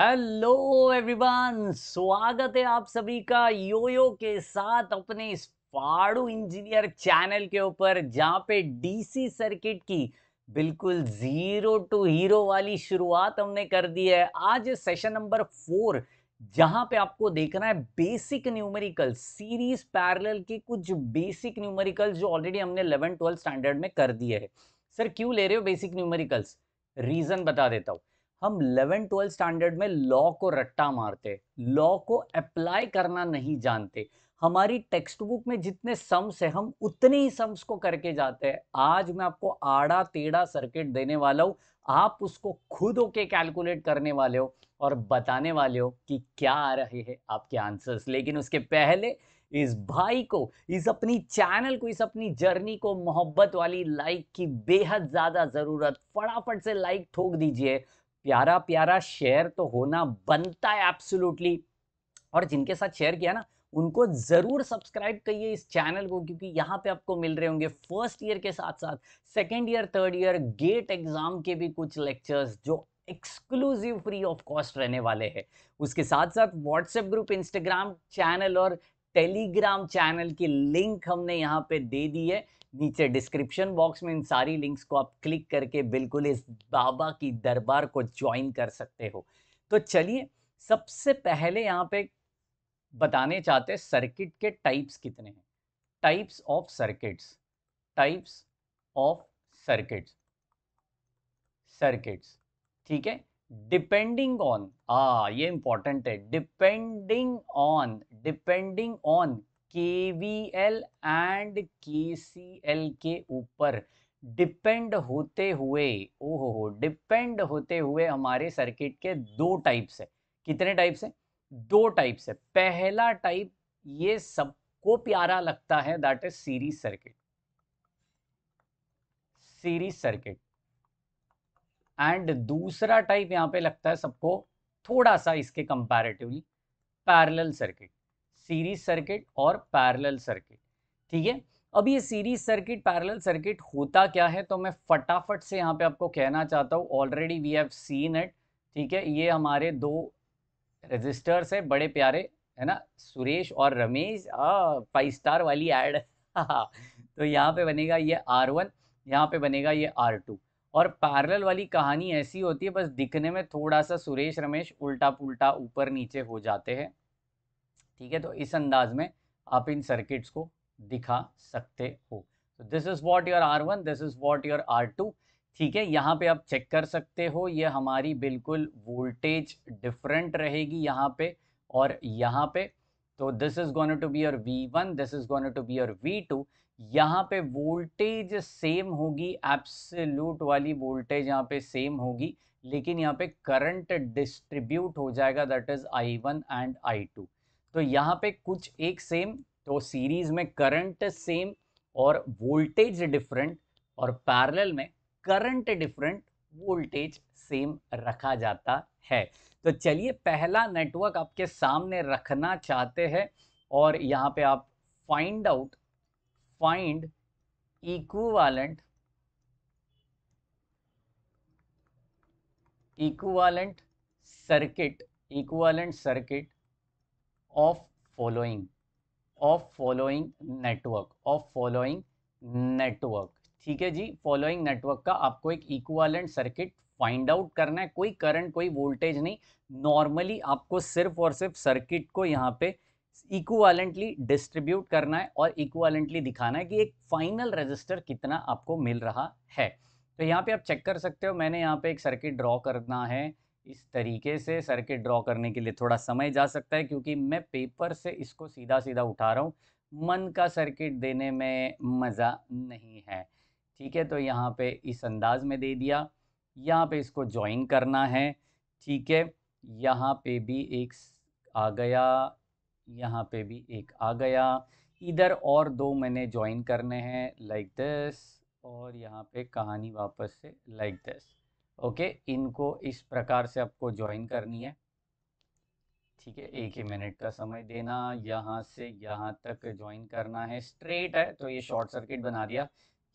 Hello everyone स्वागत है आप सभी का योयो के साथ अपने इस फाड़ू इंजीनियर चैनल के ऊपर जहां पे डीसी सर्किट की बिल्कुल जीरो टू हीरो वाली शुरुआत हमने कर दी है आज सेशन नंबर फोर जहां पे आपको देखना है बेसिक न्यूमेरिकल सीरीज पैरेलल के कुछ बेसिक न्यूमेरिकल जो ऑलरेडी हमने इलेवन ट्वेल्थ स्टैंडर्ड में कर दिए है सर क्यों ले रहे हो बेसिक न्यूमेरिकल्स रीजन बता देता हूँ हम 11 12 स्टैंडर्ड में लॉ को रट्टा मारते लॉ को अप्लाई करना नहीं जानते हमारी टेक्स्ट बुक में जितने सम्स है हम उतने ही सम्स को करके जाते हैं आज मैं आपको आड़ा टेढ़ा सर्किट देने वाला हूँ आप उसको खुद होके कैलकुलेट करने वाले हो और बताने वाले हो कि क्या आ रहे हैं आपके आंसर्स लेकिन उसके पहले इस भाई को इस अपनी चैनल को इस अपनी जर्नी को मोहब्बत वाली लाइक की बेहद ज़्यादा ज़रूरत फटाफट से लाइक ठोक दीजिए प्यारा प्यारा शेयर तो होना बनता है एब्सोल्युटली और जिनके साथ शेयर किया ना उनको ज़रूर सब्सक्राइब करिए इस चैनल को क्योंकि यहाँ पे आपको मिल रहे होंगे फर्स्ट ईयर के साथ साथ second year third year GATE exam के भी कुछ लेक्चर्स जो एक्सक्लूसिव फ्री ऑफ कॉस्ट रहने वाले हैं उसके साथ साथ व्हाट्सएप ग्रुप इंस्टाग्राम चैनल और टेलीग्राम चैनल की लिंक हमने यहाँ पे दे दी है नीचे डिस्क्रिप्शन बॉक्स में इन सारी लिंक्स को आप क्लिक करके बिल्कुल इस बाबा की दरबार को ज्वाइन कर सकते हो तो चलिए सबसे पहले यहाँ पे बताने चाहते हैं सर्किट के टाइप्स कितने हैं types of circuits types of circuits circuits ठीक है डिपेंडिंग ऑन आ ये इंपॉर्टेंट है depending on depending on K V L and K C L के ऊपर डिपेंड होते हुए ओहो हो डिपेंड होते हुए हमारे सर्किट के दो टाइप्स है कितने टाइप्स है दो टाइप्स है पहला टाइप ये सबको प्यारा लगता है that is series circuit series circuit and दूसरा टाइप यहां पे लगता है सबको थोड़ा सा इसके comparatively parallel circuit series circuit और पैरेलल सर्किट ठीक है अब ये सीरीज सर्किट पैरेलल सर्किट होता क्या है तो मैं फटाफट से यहाँ पे आपको कहना चाहता हूँ already we have seen it ठीक है ये हमारे दो रजिस्टर्स है बड़े प्यारे है ना सुरेश और रमेश फाइव स्टार वाली एड तो यहाँ पे बनेगा ये आर वन यहाँ पे बनेगा ये आर टू और पैरेलल वाली कहानी ऐसी होती है बस दिखने में थोड़ा सा सुरेश रमेश उल्टा पुल्टा ऊपर नीचे हो जाते हैं ठीक है तो इस अंदाज में आप इन सर्किट्स को दिखा सकते हो तो this is what your R one this is what your R two ठीक है यहाँ पे आप चेक कर सकते हो ये हमारी बिल्कुल वोल्टेज डिफरेंट रहेगी यहाँ पे और यहाँ पे तो this is gonna to be your we one this is gonna to be your we to यहाँ पे वोल्टेज सेम होगी एब्सोल्यूट वाली वोल्टेज यहाँ पे सेम होगी लेकिन यहाँ पे करंट डिस्ट्रीब्यूट हो जाएगा that is I one and I two तो यहाँ पे कुछ एक सेम तो सीरीज में करंट सेम और वोल्टेज डिफरेंट और पैरेलल में करंट डिफरेंट वोल्टेज सेम रखा जाता है तो चलिए पहला नेटवर्क आपके सामने रखना चाहते हैं और यहाँ पे आप find out find equivalent equivalent circuit equivalent circuit of following of following network of following network ठीक है जी फॉलोइंग नेटवर्क का आपको एक इक्वालेंट सर्किट फाइंड आउट करना है कोई करंट कोई वोल्टेज नहीं नॉर्मली आपको सिर्फ और सिर्फ सर्किट को यहाँ पे इक्वालेंटली डिस्ट्रीब्यूट करना है और इक्वालेंटली दिखाना है कि एक फाइनल रजिस्टर कितना आपको मिल रहा है तो यहाँ पे आप चेक कर सकते हो मैंने यहाँ पे एक सर्किट ड्रॉ करना है इस तरीके से सर्किट ड्रॉ करने के लिए थोड़ा समय जा सकता है क्योंकि मैं पेपर से इसको सीधा सीधा उठा रहा हूँ मन का सर्किट देने में मज़ा नहीं है ठीक है तो यहाँ पे इस अंदाज में दे दिया यहाँ पे इसको ज्वाइन करना है ठीक है यहाँ पे भी एक आ गया यहाँ पे भी एक आ गया इधर और दो मैंने ज्वाइन करने हैं लाइक दस और यहाँ पे कहानी वापस से लाइक दस ओके इनको इस प्रकार से आपको ज्वाइन करनी है ठीक है एक ही मिनट का समय देना यहाँ से यहाँ तक ज्वाइन करना है स्ट्रेट है तो ये शॉर्ट सर्किट बना दिया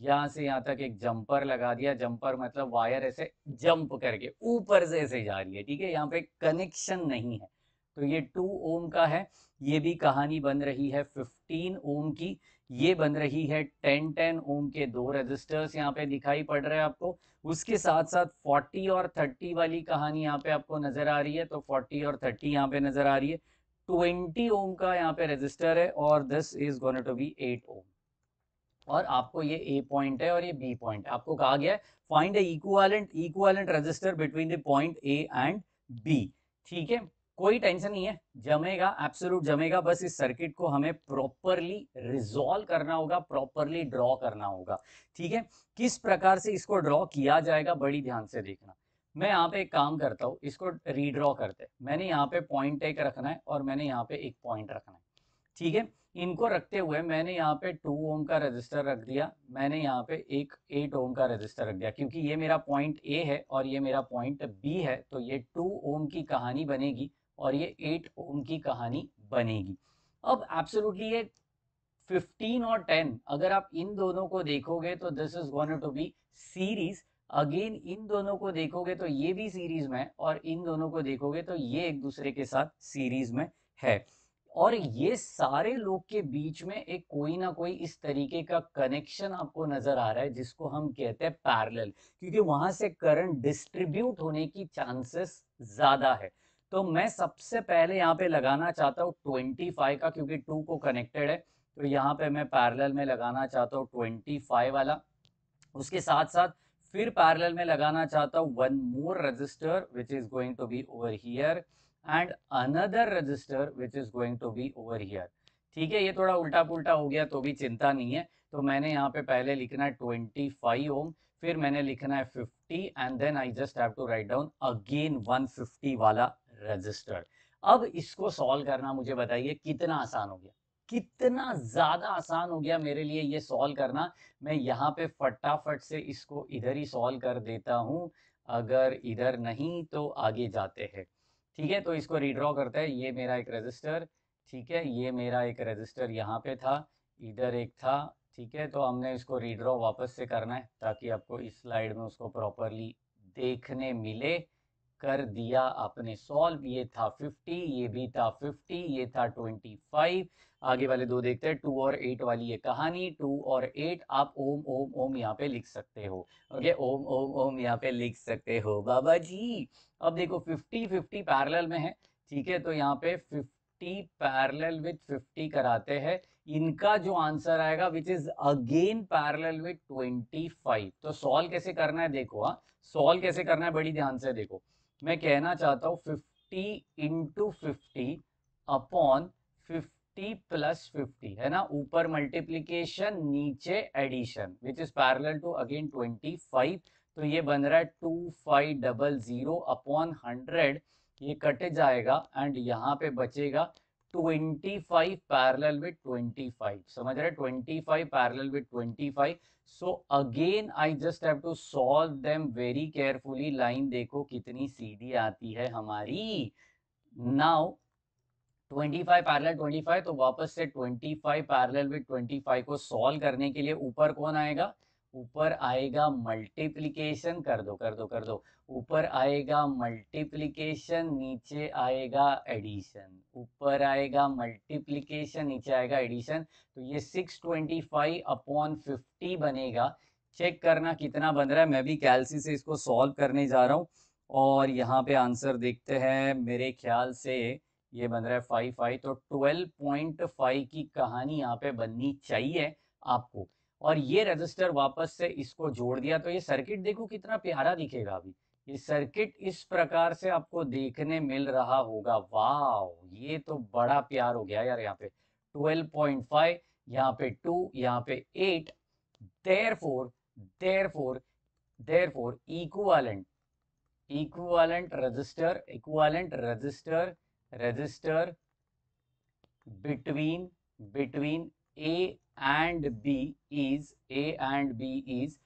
यहाँ से यहाँ तक एक जंपर लगा दिया जंपर मतलब वायर ऐसे जंप करके ऊपर से ऐसे जा रही है ठीक है यहाँ पे कनेक्शन नहीं है तो ये टू ओम का है ये भी कहानी बन रही है फिफ्टीन ओम की ये बन रही है टेन टेन ओम के दो रजिस्टर्स यहाँ पे दिखाई पड़ रहे हैं आपको उसके साथ साथ फोर्टी और थर्टी वाली कहानी यहाँ पे आपको नजर आ रही है तो फोर्टी और थर्टी यहाँ पे नजर आ रही है ट्वेंटी ओम का यहाँ पे रजिस्टर है और this is gone to eight ohm ओम और आपको ये ए पॉइंट है और ये बी पॉइंट आपको कहा गया है find equivalent equivalent register between the point A and B ठीक है कोई टेंशन नहीं है जमेगा एब्सोल्यूट जमेगा बस इस सर्किट को हमें प्रॉपरली रिजॉल्व करना होगा प्रॉपरली ड्रॉ करना होगा ठीक है किस प्रकार से इसको ड्रॉ किया जाएगा बड़ी ध्यान से देखना मैं यहाँ पे एक काम करता हूँ इसको रीड्रॉ करते मैंने यहाँ पे पॉइंट एक रखना है और मैंने यहाँ पे एक पॉइंट रखना है ठीक है इनको रखते हुए मैंने यहाँ पे टू ओम का रजिस्टर रख दिया मैंने यहाँ पे एक एट ओम का रजिस्टर रख दिया क्योंकि ये मेरा पॉइंट ए है और ये मेरा पॉइंट बी है तो ये टू ओम की कहानी बनेगी और ये एट ओम की कहानी बनेगी अब एब्सोलूटली ये 15 और 10 अगर आप इन दोनों को देखोगे तो this is gone to be series again इन दोनों को देखोगे तो ये भी सीरीज में है और इन दोनों को देखोगे तो ये एक दूसरे के साथ सीरीज में है और ये सारे लोग के बीच में एक कोई ना कोई इस तरीके का कनेक्शन आपको नजर आ रहा है जिसको हम कहते हैं पैरेलल क्योंकि वहां से करंट डिस्ट्रीब्यूट होने की चांसेस ज्यादा है तो मैं सबसे पहले यहाँ पे लगाना चाहता हूँ ट्वेंटी फाइव का क्योंकि टू को कनेक्टेड है तो यहाँ पे मैं पैरेलल में लगाना चाहता हूँ ट्वेंटी फाइव वाला उसके साथ साथ फिर पैरेलल में लगाना चाहता हूँ one more register which is going to be over here and another register which is going to be over here ठीक है ये थोड़ा उल्टा पुल्टा हो गया तो भी चिंता नहीं है तो मैंने यहाँ पे पहले लिखना है ट्वेंटी फाइव ओम फिर मैंने लिखना है fifty and then I just have to write down again one fifty वाला रजिस्टर्ड अब इसको सॉल्व करना मुझे बताइए कितना आसान हो गया कितना ज़्यादा आसान हो गया मेरे लिए ये सॉल्व करना मैं यहाँ पे फटाफट से इसको इधर ही सॉल्व कर देता हूँ अगर इधर नहीं तो आगे जाते हैं ठीक है तो इसको रिड्रॉ करता है ये मेरा एक रजिस्टर ठीक है ये मेरा एक रजिस्टर यहाँ पे था इधर एक था ठीक है तो हमने इसको रिड्रॉ वापस से करना है ताकि आपको इस स्लाइड में उसको प्रॉपरली देखने मिले कर दिया आपने सॉल्व ये था 50 ये भी था 50 ये था 25 आगे वाले दो देखते हैं टू और एट वाली ये कहानी टू और एट आप ओम ओम ओम यहाँ पे लिख सकते हो ओके ओम ओम ओम यहाँ पे लिख सकते हो बाबा जी अब देखो 50 50 पैरेलल में है ठीक है तो यहाँ पे 50 पैरेलल विथ 50 कराते हैं इनका जो आंसर आएगा which is again parallel with 25 तो सॉल्व कैसे करना है देखो हाँ सॉल्व कैसे करना है बड़ी ध्यान से देखो मैं कहना चाहता हूँ fifty into fifty upon fifty plus fifty है ना ऊपर मल्टीप्लीकेशन नीचे addition which is parallel to again twenty five तो ये बन रहा है two five double zero upon hundred ये कट जाएगा एंड यहाँ पे बचेगा 25 फाइव विद ट्वेंटी समझ रहे twenty five with twenty so again I just have to solve them very carefully line देखो कितनी सीधी आती है हमारी नाउ 25 पैरेलल 25 तो वापस से 25 पैरेलल विद 25 को सॉल्व करने के लिए ऊपर कौन आएगा ऊपर आएगा मल्टीप्लीकेशन कर दो कर दो कर दो ऊपर आएगा मल्टीप्लीकेशन नीचे आएगा एडिशन ऊपर आएगा मल्टीप्लीकेशन नीचे आएगा एडिशन तो ये 625 अपॉन 50 बनेगा चेक करना कितना बन रहा है मैं भी कैलसी से इसको सॉल्व करने जा रहा हूँ और यहाँ पे आंसर देखते हैं मेरे ख्याल से ये बन रहा है फाइव फाइव तो ट्वेल्व पॉइंट फाइव की कहानी यहाँ पे बननी चाहिए आपको और ये रजिस्टर वापस से इसको जोड़ दिया तो ये सर्किट देखो कितना प्यारा दिखेगा अभी ये सर्किट इस प्रकार से आपको देखने मिल रहा होगा वाह ये तो बड़ा प्यार हो गया यार यहाँ पे ट्वेल्व पॉइंट फाइव यहाँ पे टू यहाँ पे eight there four there four there four equivalent equivalent register equivalent register register between between A and B is A and B is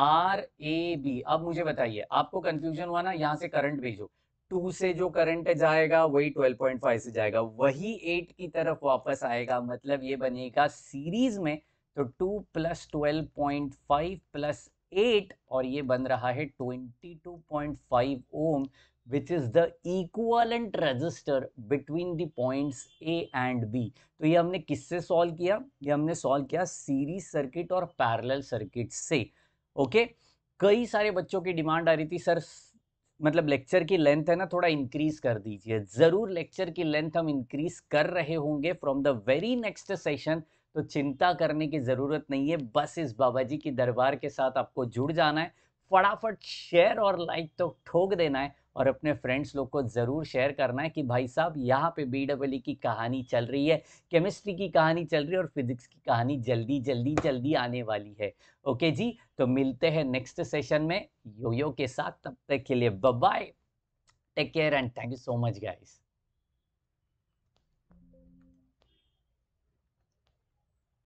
R A B अब मुझे बताइए आपको कंफ्यूजन हुआ ना यहाँ से करंट भेजो टू से जो करंट जाएगा वही 12.5 से जाएगा वही एट की तरफ वापस आएगा मतलब ये बनेगा सीरीज में तो two plus twelve point five plus eight और ये बन रहा है twenty two point five ohm which is the equivalent resistor between the points A and B. तो ये हमने किससे सॉल्व किया ये हमने सॉल्व किया सीरीज सर्किट और पैरल सर्किट से ओके okay? कई सारे बच्चों की डिमांड आ रही थी सर मतलब लेक्चर की लेंथ है ना थोड़ा इंक्रीज कर दीजिए ज़रूर लेक्चर की लेंथ हम इंक्रीज कर रहे होंगे from the very next session तो चिंता करने की ज़रूरत नहीं है बस इस बाबा जी की दरबार के साथ आपको जुड़ जाना है फटाफट शेयर और लाइक तो ठोक देना है और अपने फ्रेंड्स लोग को ज़रूर शेयर करना है कि भाई साहब यहाँ पे बी डबल ई की कहानी चल रही है केमिस्ट्री की कहानी चल रही है और फिजिक्स की कहानी जल्दी जल्दी जल्दी आने वाली है ओके जी तो मिलते हैं नेक्स्ट सेशन में योयो के साथ तब तक के लिए bye take care and thank you so much guys